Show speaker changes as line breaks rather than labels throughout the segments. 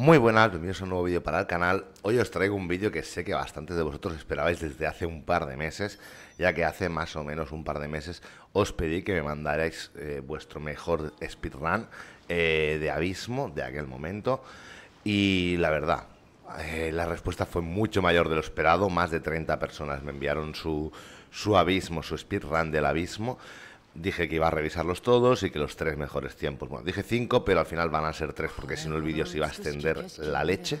Muy buenas, bienvenidos a un nuevo vídeo para el canal. Hoy os traigo un vídeo que sé que bastantes de vosotros esperabais desde hace un par de meses, ya que hace más o menos un par de meses os pedí que me mandarais eh, vuestro mejor speedrun eh, de abismo de aquel momento. Y la verdad, eh, la respuesta fue mucho mayor de lo esperado, más de 30 personas me enviaron su, su abismo, su speedrun del abismo. Dije que iba a revisarlos todos y que los tres mejores tiempos, bueno, dije cinco, pero al final van a ser tres porque si no el vídeo se iba a extender la leche,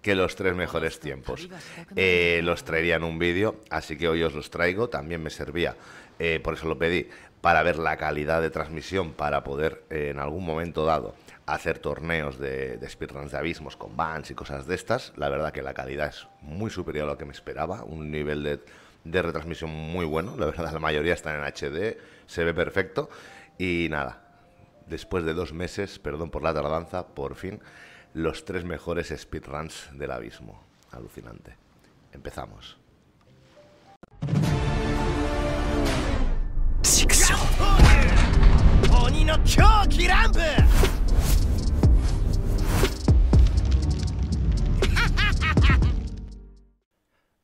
que los tres mejores tiempos. Eh, los traería en un vídeo, así que hoy os los traigo, también me servía, eh, por eso lo pedí, para ver la calidad de transmisión, para poder eh, en algún momento dado hacer torneos de, de speedruns de abismos con bans y cosas de estas. La verdad que la calidad es muy superior a lo que me esperaba, un nivel de de retransmisión muy bueno, la verdad, la mayoría están en HD, se ve perfecto. Y nada, después de dos meses, perdón por la tardanza, por fin, los tres mejores speedruns del abismo. Alucinante. Empezamos.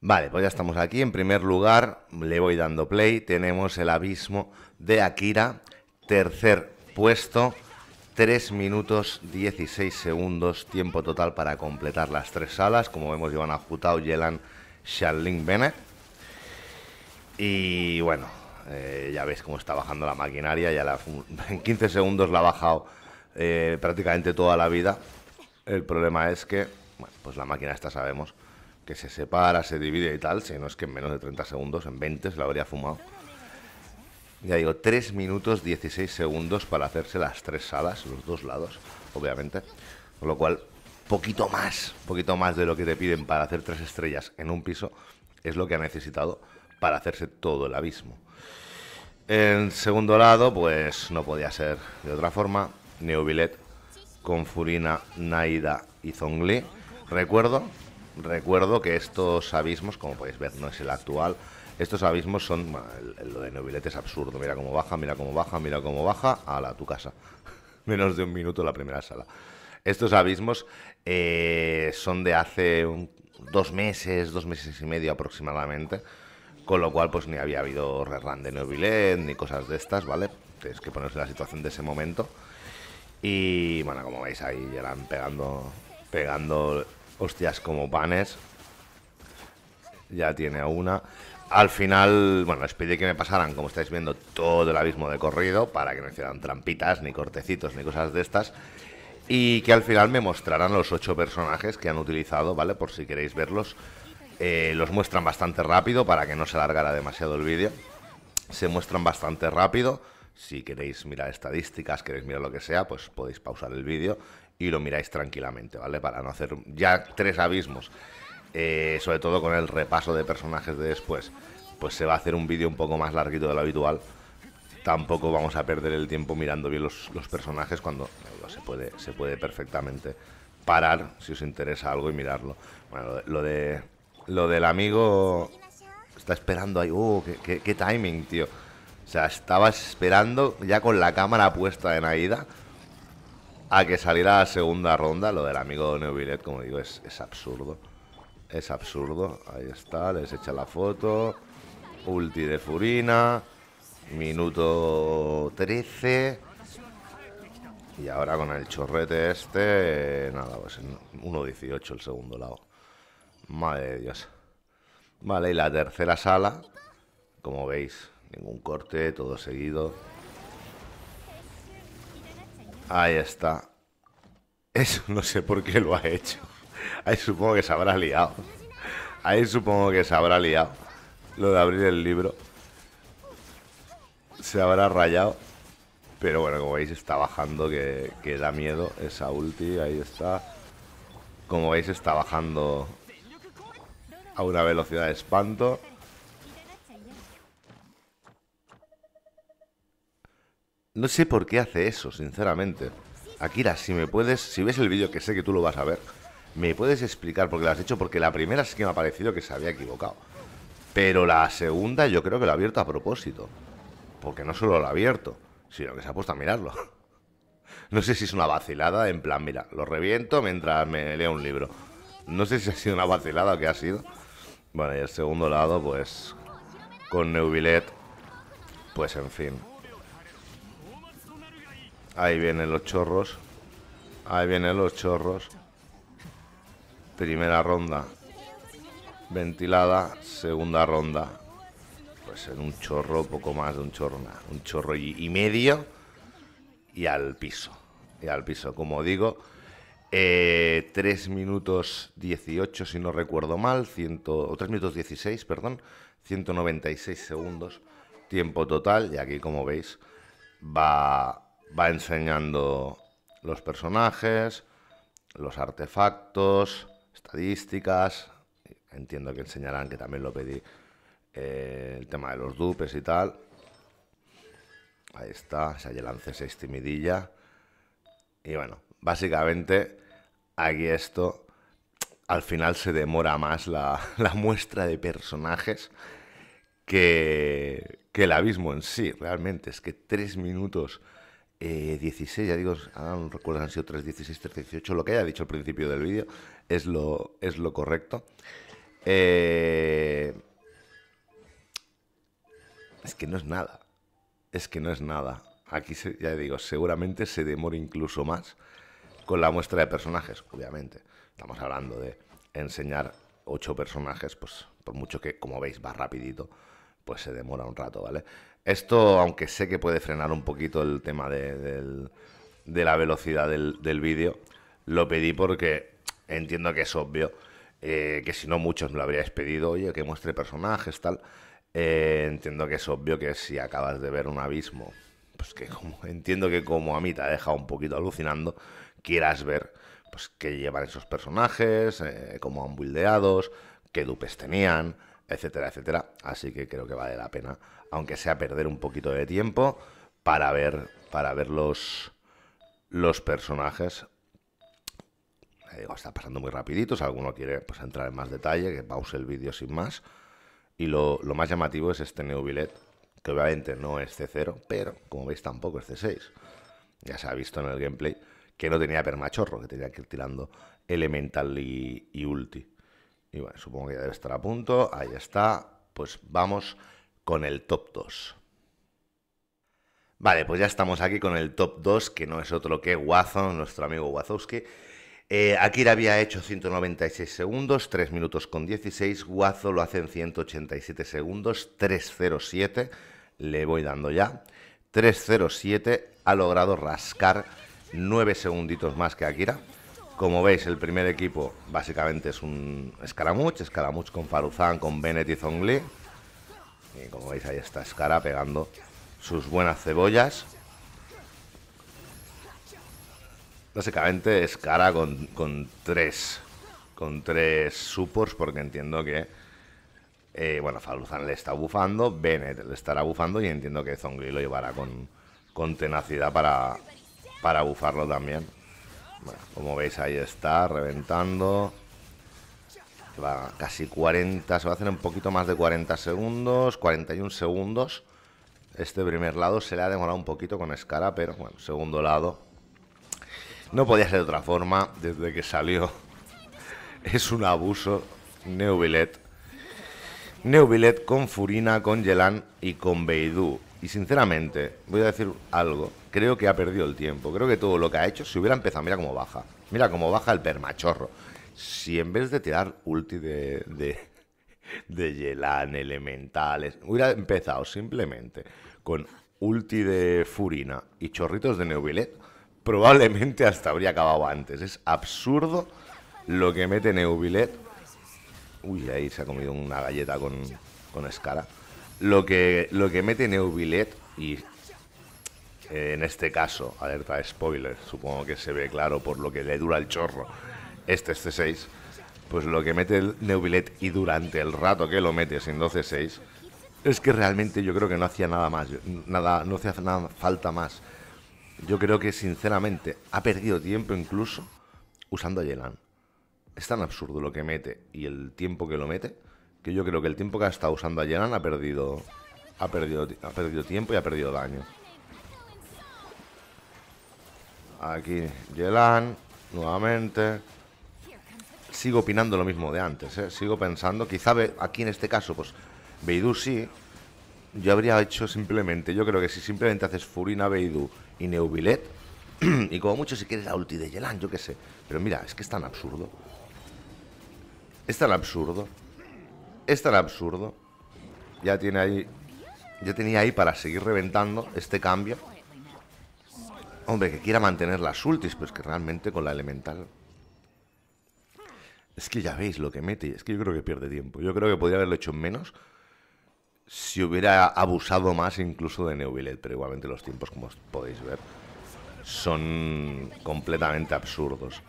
Vale, pues ya estamos aquí. En primer lugar, le voy dando play. Tenemos el abismo de Akira. Tercer puesto. 3 minutos 16 segundos. Tiempo total para completar las tres salas. Como vemos, llevan a Jutao, Yelan, Shanling Bennett. Y bueno, eh, ya veis cómo está bajando la maquinaria. Ya en 15 segundos la ha bajado eh, prácticamente toda la vida. El problema es que, bueno, pues la máquina esta sabemos que se separa, se divide y tal, si no es que en menos de 30 segundos, en 20 se la habría fumado. Ya digo, 3 minutos 16 segundos para hacerse las tres salas, los dos lados, obviamente. Con lo cual, poquito más, poquito más de lo que te piden para hacer tres estrellas en un piso, es lo que ha necesitado para hacerse todo el abismo. En segundo lado, pues no podía ser de otra forma. Neubilet con Furina, Naida y Zongli. Recuerdo Recuerdo que estos abismos, como podéis ver, no es el actual. Estos abismos son. lo de Neuvillet es absurdo. Mira cómo baja, mira cómo baja, mira cómo baja. A la tu casa. Menos de un minuto la primera sala. Estos abismos eh, son de hace dos meses, dos meses y medio aproximadamente. Con lo cual, pues ni había habido rerun de Novillet ni cosas de estas, ¿vale? Tienes que ponerse en la situación de ese momento. Y bueno, como veis ahí, ya eran pegando, pegando Hostias, como panes. Ya tiene una. Al final, bueno, les pide que me pasaran, como estáis viendo, todo el abismo de corrido para que no hicieran trampitas, ni cortecitos, ni cosas de estas. Y que al final me mostraran los ocho personajes que han utilizado, ¿vale? Por si queréis verlos. Eh, los muestran bastante rápido para que no se alargara demasiado el vídeo. Se muestran bastante rápido. Si queréis mirar estadísticas, queréis mirar lo que sea, pues podéis pausar el vídeo y lo miráis tranquilamente, ¿vale? Para no hacer ya tres abismos. Eh, sobre todo con el repaso de personajes de después, pues se va a hacer un vídeo un poco más larguito de lo habitual. Tampoco vamos a perder el tiempo mirando bien los, personajes cuando se, puede, se puede perfectamente parar si os interesa algo y mirarlo. Bueno, lo de, lo, del amigo está esperando ahí. ¡Oh, qué, timing, tío! O sea, estaba esperando ya con la cámara puesta en Aida a que saliera la segunda ronda. Lo del amigo Neuvilet, como digo, es, absurdo. Es absurdo. Ahí está, les echa la foto. Ulti de Furina. Minuto 13. Y ahora con el chorrete este, nada, pues 1.18 el segundo lado. Madre de Dios. Vale, y la tercera sala, como veis, ningún corte, todo seguido. Ahí está. Eso no sé por qué lo ha hecho. Ahí supongo que se habrá liado. Ahí supongo que se habrá liado. Lo de abrir el libro. Se habrá rayado. Pero bueno, como veis está bajando que, da miedo esa ulti. Ahí está. Como veis está bajando a una velocidad de espanto. No sé por qué hace eso, sinceramente. Akira, si me puedes, si ves el vídeo que sé que tú lo vas a ver, ¿me puedes explicar por qué lo has hecho? Porque la primera es que me ha parecido que se había equivocado. Pero la segunda yo creo que lo ha abierto a propósito. Porque no solo lo ha abierto, sino que se ha puesto a mirarlo. No sé si es una vacilada en plan, mira, lo reviento mientras me leo un libro. No sé si ha sido una vacilada o qué ha sido. Bueno, y el segundo lado, pues, con Neuvillet, pues en fin, Ahí vienen los chorros. Ahí vienen los chorros. Primera ronda ventilada, segunda ronda. Pues en un chorro, poco más de un chorro, un chorro y, medio y al piso. Y al piso, como digo, 3 eh, minutos 18, si no recuerdo mal, o 3 minutos 16, perdón, 196 segundos, tiempo total. Y aquí, como veis, va va enseñando los personajes, los artefactos, estadísticas. Entiendo que enseñarán, que también lo pedí, eh, el tema de los dupes y tal. Ahí está, se lance 6 timidilla. Y bueno, básicamente aquí esto al final se demora más la, muestra de personajes que, que el abismo en sí, realmente. Es que tres minutos 16, eh, ya digo, ahora no han sido 3, 16, 3, 18, lo que haya dicho al principio del vídeo es lo, es lo correcto. Eh, es que no es nada, es que no es nada. Aquí, ya digo, seguramente se demora incluso más con la muestra de personajes, obviamente. Estamos hablando de enseñar ocho personajes, pues por mucho que, como veis, va rapidito pues se demora un rato, ¿vale? Esto, aunque sé que puede frenar un poquito el tema de, la velocidad del, vídeo, lo pedí porque entiendo que es obvio, eh, que si no muchos me lo habríais pedido, oye, que muestre personajes, tal. Eh, entiendo que es obvio que si acabas de ver un abismo, pues que como, entiendo que como a mí te ha dejado un poquito alucinando, quieras ver pues qué llevan esos personajes, eh, cómo han buildeados, qué dupes tenían, etcétera, etcétera. Así que creo que vale la pena, aunque sea perder un poquito de tiempo para ver, para ver los, los personajes. digo, está pasando muy rapidito, si alguno quiere pues, entrar en más detalle, que pause el vídeo sin más. Y lo, más llamativo es este Neubilet, que obviamente no es C0, pero como veis tampoco es C6. Ya se ha visto en el gameplay que no tenía permachorro, que tenía que ir tirando elemental y ulti. Y bueno, supongo que ya debe estar a punto. Ahí está. Pues vamos con el top 2. Vale, pues ya estamos aquí con el top 2, que no es otro que Wazon, nuestro amigo Wazowski. Eh, Akira había hecho 196 segundos, 3 minutos con 16. Guazo lo hace en 187 segundos, 3.07. Le voy dando ya. 3.07 ha logrado rascar 9 segunditos más que Akira. Como veis, el primer equipo básicamente es un Scaramouche, Scaramouche con Faruzan, con Bennett y Zongli. Y como veis, ahí está Scara pegando sus buenas cebollas. Básicamente Scara con, con tres con tres supports porque entiendo que eh, bueno, Faluzan le está bufando, Bennett le estará bufando y entiendo que Zongli lo llevará con, con tenacidad para, para bufarlo también como veis ahí está, reventando. Va casi 40, se va a hacer un poquito más de 40 segundos, 41 segundos. Este primer lado se le ha demorado un poquito con Escara, pero bueno, segundo lado. No podía ser de otra forma, desde que salió. Es un abuso. Neubilet. Neubilet con Furina, con Yelan y con Beidou. Y sinceramente, voy a decir algo. Creo que ha perdido el tiempo. Creo que todo lo que ha hecho, si hubiera empezado, mira cómo baja. Mira cómo baja el permachorro. Si en vez de tirar ulti de, de, de Yelan, elementales, hubiera empezado simplemente con ulti de Furina y chorritos de neuvillet probablemente hasta habría acabado antes. Es absurdo lo que mete Neuvilet. Uy, ahí se ha comido una galleta con, con escara lo que, lo que mete Neubilet y eh, en este caso, alerta spoiler, supongo que se ve claro por lo que le dura el chorro este este 6, pues lo que mete el y durante el rato que lo mete sin 12-6, es que realmente yo creo que no hacía nada más, nada, no hacía nada, falta más. Yo creo que sinceramente ha perdido tiempo incluso usando a Yelan. Es tan absurdo lo que mete y el tiempo que lo mete que yo creo que el tiempo que ha estado usando a Yelan ha perdido, ha perdido, ha perdido tiempo y ha perdido daño. Aquí, Yelan, nuevamente. Sigo opinando lo mismo de antes, ¿eh? sigo pensando. Quizá aquí en este caso, pues Beidou sí. Yo habría hecho simplemente, yo creo que si simplemente haces Furina, Beidou y Neubilet, y como mucho si quieres la ulti de Yelan, yo qué sé. Pero mira, es que es tan absurdo. Es tan absurdo es tan absurdo. Ya tiene ahí... Ya tenía ahí para seguir reventando este cambio. Hombre, que quiera mantener las ultis, pero es que realmente con la elemental... Es que ya veis lo que mete, es que yo creo que pierde tiempo. Yo creo que podría haberlo hecho menos si hubiera abusado más incluso de Neuvillet, pero igualmente los tiempos, como podéis ver, son completamente absurdos.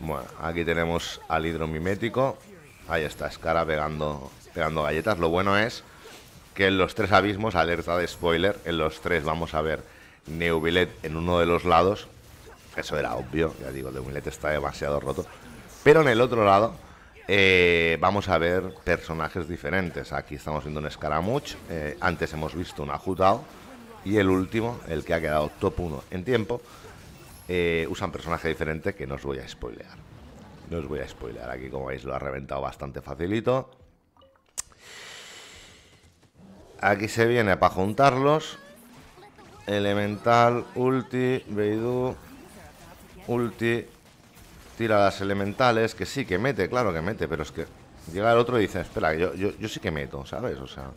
Bueno, aquí tenemos al hidromimético. Ahí está, Escara pegando, galletas. Lo bueno es que en los tres abismos, alerta de spoiler, en los tres vamos a ver Neubilet en uno de los lados. Eso era obvio, ya digo, Neuvillette está demasiado roto. Pero en el otro lado eh, vamos a ver personajes diferentes. Aquí estamos viendo un Scaramouche, eh, antes hemos visto un Ajutao y el último, el que ha quedado top 1 en tiempo, eh, usa un personaje diferente que no os voy a spoilear. No os voy a spoiler, aquí como veis lo ha reventado bastante facilito. Aquí se viene para juntarlos. Elemental, ulti, Beidou, ulti. Tira las elementales, que sí, que mete, claro que mete, pero es que llega el otro y dice, espera, yo, yo, sí que meto, ¿sabes? O sea,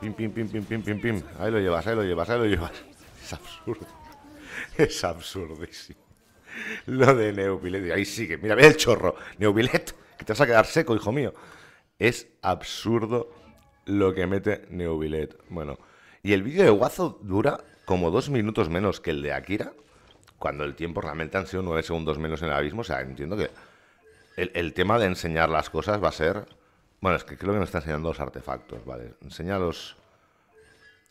pim, pim, pim, pim, pim, pim, pim. Ahí lo llevas, ahí lo llevas, ahí lo llevas. Es absurdo. Es absurdísimo. Lo de y ahí sigue. Mira, ve el chorro. Neubilet, que te vas a quedar seco, hijo mío. Es absurdo lo que mete Neubilet. Bueno, y el vídeo de Guazo dura como dos minutos menos que el de Akira, cuando el tiempo realmente han sido nueve segundos menos en el abismo. O sea, entiendo que el, tema de enseñar las cosas va a ser. Bueno, es que creo que nos está enseñando los artefactos, ¿vale? Enseña los.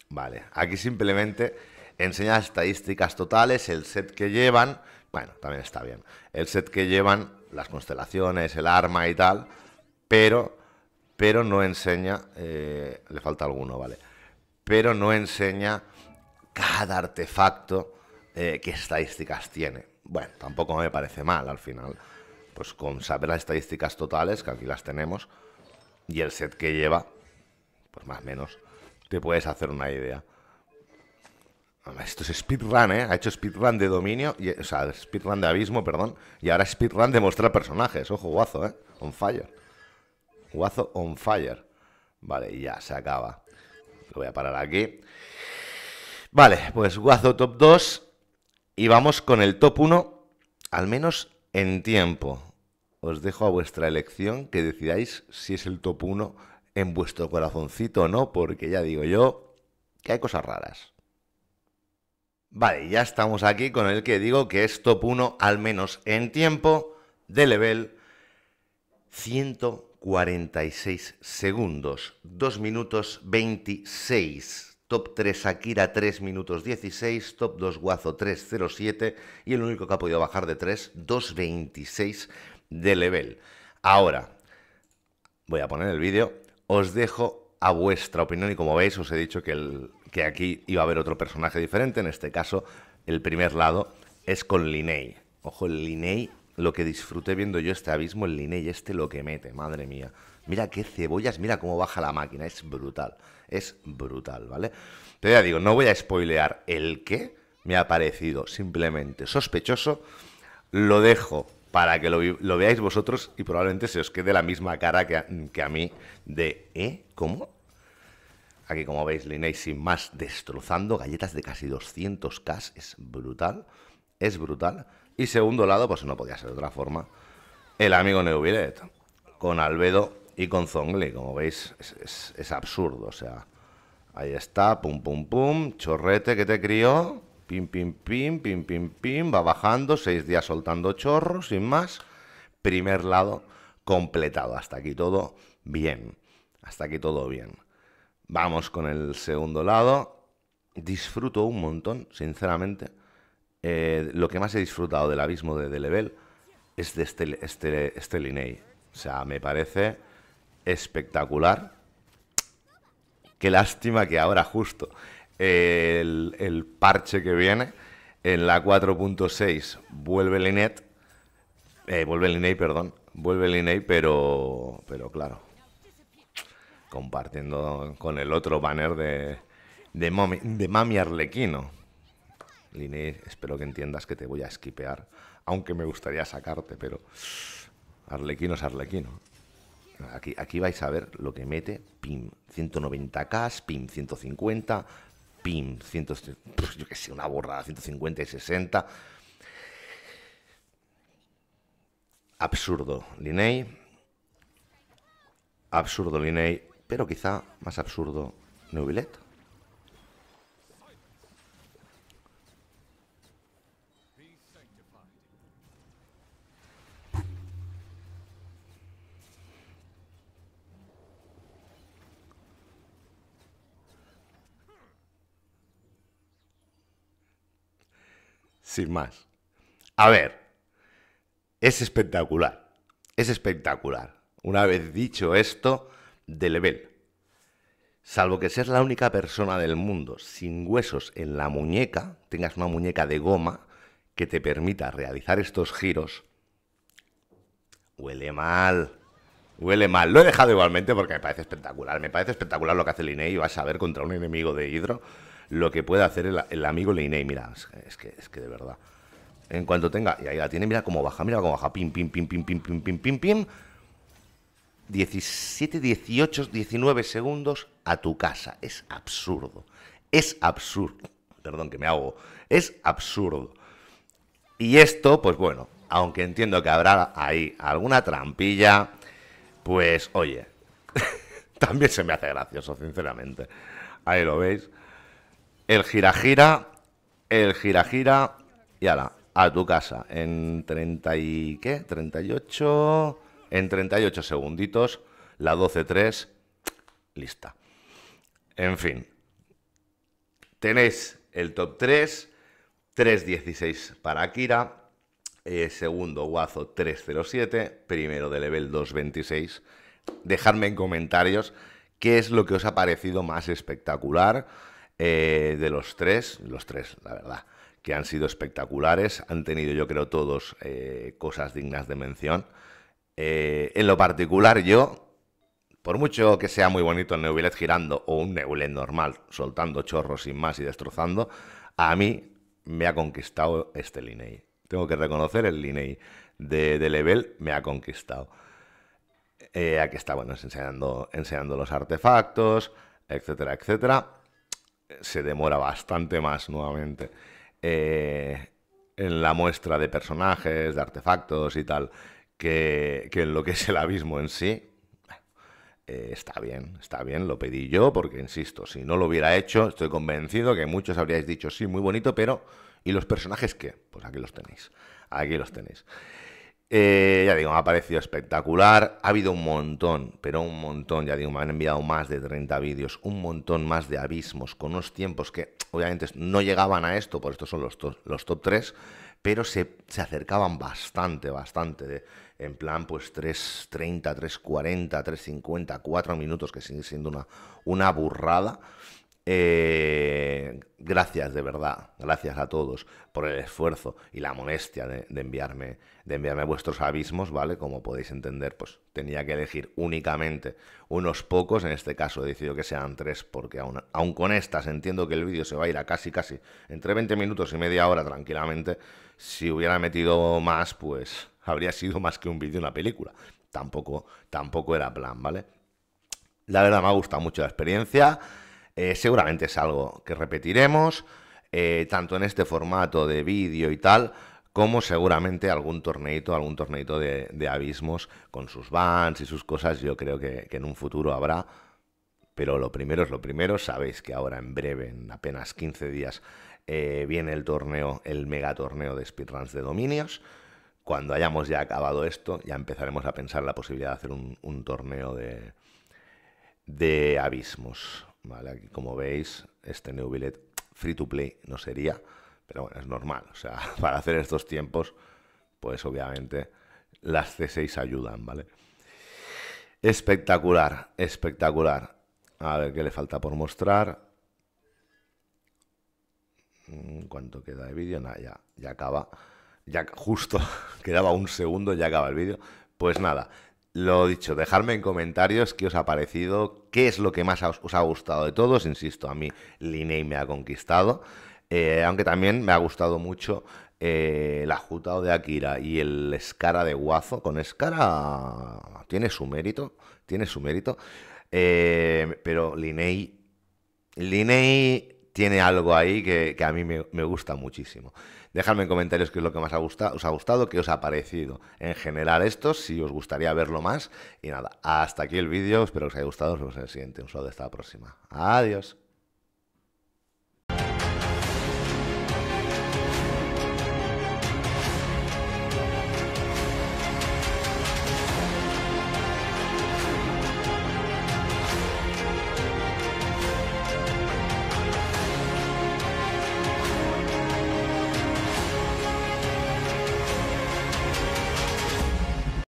Vale, aquí simplemente enseña estadísticas totales, el set que llevan, bueno, también está bien. El set que llevan, las constelaciones, el arma y tal, pero, pero no enseña, eh, le falta alguno, ¿vale? Pero no enseña cada artefacto eh, qué estadísticas tiene. Bueno, tampoco me parece mal al final. Pues con saber las estadísticas totales, que aquí las tenemos, y el set que lleva, pues más o menos, te puedes hacer una idea. Esto es speedrun, ¿eh? Ha hecho speedrun de dominio, y, o sea, speedrun de abismo, perdón, y ahora speedrun de mostrar personajes. Ojo, guazo, ¿eh? On fire. Guazo on fire. Vale, ya se acaba. Lo voy a parar aquí. Vale, pues guazo top 2. Y vamos con el top 1, al menos en tiempo. Os dejo a vuestra elección que decidáis si es el top 1 en vuestro corazoncito o no, porque ya digo yo que hay cosas raras. Vale, ya estamos aquí con el que digo que es top 1, al menos en tiempo, de level 146 segundos, 2 minutos 26. Top 3 Akira 3 minutos 16, top 2 Guazo 3.07 y el único que ha podido bajar de 3, 2.26 de level. Ahora, voy a poner el vídeo, os dejo a vuestra opinión y como veis os he dicho que el, que aquí iba a haber otro personaje diferente, en este caso el primer lado es con Linney. Ojo, el Linney, lo que disfruté viendo yo este abismo, el Linney este lo que mete, madre mía. Mira qué cebollas, mira cómo baja la máquina, es brutal, es brutal, ¿vale? Pero ya digo, no voy a spoilear el qué me ha parecido simplemente sospechoso, lo dejo para que lo, veáis vosotros y probablemente se os quede la misma cara que a, que a mí de, ¿eh? ¿Cómo? Aquí, como veis, Linéis sin más destrozando galletas de casi 200k. Es brutal. Es brutal. Y segundo lado, pues no podía ser de otra forma, el amigo Neuvillet. Con Albedo y con Zongli. Como veis, es, es absurdo. O sea, ahí está. Pum, pum, pum. Chorrete que te crió. Pim, pim, pim, pim, pim, pim. Va bajando. Seis días soltando chorros, sin más. Primer lado completado. Hasta aquí todo bien. Hasta aquí todo bien. Vamos con el segundo lado. Disfruto un montón, sinceramente. Eh, lo que más he disfrutado del abismo de The Level es de este, este, este Linei. O sea, me parece espectacular. Qué lástima que ahora justo el, parche que viene, en la 4.6 vuelve Linet, eh, vuelve Linei, perdón, vuelve pero, pero claro, compartiendo con el otro banner de, de, mami, Arlequino. Linei, espero que entiendas que te voy a esquipear, aunque me gustaría sacarte, pero Arlequino es Arlequino. Aquí, aquí vais a ver lo que mete, pim, 190K, pim, 150, pim, 100, pues yo qué sé, una borrada, 150 y 60. Absurdo, Linei. Absurdo, Linei pero quizá más absurdo Nubilet. Sin más. A ver, es espectacular, es espectacular. Una vez dicho esto, de level. Salvo que seas la única persona del mundo sin huesos en la muñeca, tengas una muñeca de goma que te permita realizar estos giros, huele mal. Huele mal. Lo he dejado igualmente porque me parece espectacular. Me parece espectacular lo que hace y Vas a ver contra un enemigo de Hidro lo que puede hacer el, amigo Linei. Mira, es que, es que de verdad. En cuanto tenga. Y ahí la tiene, mira cómo baja, mira cómo baja. Pim, pim, pim, pim, pim, pim, pim, pim, pim. 17, 18, 19 segundos a tu casa. Es absurdo. Es absurdo. Perdón que me hago. Es absurdo. Y esto, pues bueno, aunque entiendo que habrá ahí alguna trampilla, pues oye, también se me hace gracioso, sinceramente. Ahí lo veis. El gira-gira, el gira-gira, y ahora. a tu casa. En 30 y... ¿qué? 38 en 38 segunditos, la 12.3, lista. En fin, tenéis el top 3, 3.16 para Akira, eh, segundo Guazo 307, primero de level 226. Dejadme en comentarios qué es lo que os ha parecido más espectacular eh, de los tres, los tres, la verdad, que han sido espectaculares, han tenido yo creo todos eh, cosas dignas de mención. Eh, en lo particular, yo, por mucho que sea muy bonito el Neubilet girando o un Neubilet normal, soltando chorros sin más y destrozando, a mí me ha conquistado este Linei. Tengo que reconocer el Linei de, Level, me ha conquistado. Eh, aquí está, bueno, enseñando, enseñando los artefactos, etcétera, etcétera. Se demora bastante más nuevamente eh, en la muestra de personajes, de artefactos y tal que, en lo que es el abismo en sí, eh, está bien, está bien, lo pedí yo, porque insisto, si no lo hubiera hecho, estoy convencido que muchos habríais dicho, sí, muy bonito, pero ¿y los personajes qué? Pues aquí los tenéis, aquí los tenéis. Eh, ya digo, me ha parecido espectacular. Ha habido un montón, pero un montón, ya digo, me han enviado más de 30 vídeos, un montón más de abismos, con unos tiempos que obviamente no llegaban a esto, por estos son los, top 3, pero se, se acercaban bastante, bastante. De, en plan pues 3.30, 3.40, 3.50, 4 minutos, que sigue siendo una, una burrada. Eh, gracias de verdad, gracias a todos por el esfuerzo y la molestia de, enviarme, de enviarme vuestros abismos, ¿vale? Como podéis entender, pues tenía que elegir únicamente unos pocos, en este caso he decidido que sean tres, porque aún, aún con estas entiendo que el vídeo se va a ir a casi, casi entre 20 minutos y media hora tranquilamente. Si hubiera metido más, pues habría sido más que un vídeo una película. Tampoco, tampoco era plan, ¿vale? La verdad me ha gustado mucho la experiencia. Eh, seguramente es algo que repetiremos, eh, tanto en este formato de vídeo y tal, como seguramente algún torneito, algún torneito de, abismos con sus vans y sus cosas, yo creo que, en un futuro habrá. Pero lo primero es lo primero, sabéis que ahora en breve, en apenas 15 días, eh, viene el torneo, el mega torneo de speedruns de dominios cuando hayamos ya acabado esto, ya empezaremos a pensar la posibilidad de hacer un, torneo de, abismos. ¿vale? Aquí, como veis, este New Billet free to play no sería, pero bueno, es normal. O sea, para hacer estos tiempos, pues obviamente las C6 ayudan, ¿vale? Espectacular, espectacular. A ver qué le falta por mostrar. Mm, ¿Cuánto queda de vídeo? Nada, ya acaba ya justo quedaba un segundo, ya acaba el vídeo. Pues nada, lo dicho, dejadme en comentarios qué os ha parecido, qué es lo que más os, os ha gustado de todos. Insisto, a mí Linei me ha conquistado, eh, aunque también me ha gustado mucho eh, la el de Akira y el Escara de Guazo. Con Escara tiene su mérito, tiene su mérito, eh, pero Linei... Linei tiene algo ahí que, a mí me, gusta muchísimo. Dejadme en comentarios qué es lo que más ha gustado, os ha gustado, qué os ha parecido en general esto, si os gustaría verlo más. Y nada, hasta aquí el vídeo, espero que os haya gustado, nos vemos en el siguiente. Un saludo hasta la próxima. Adiós.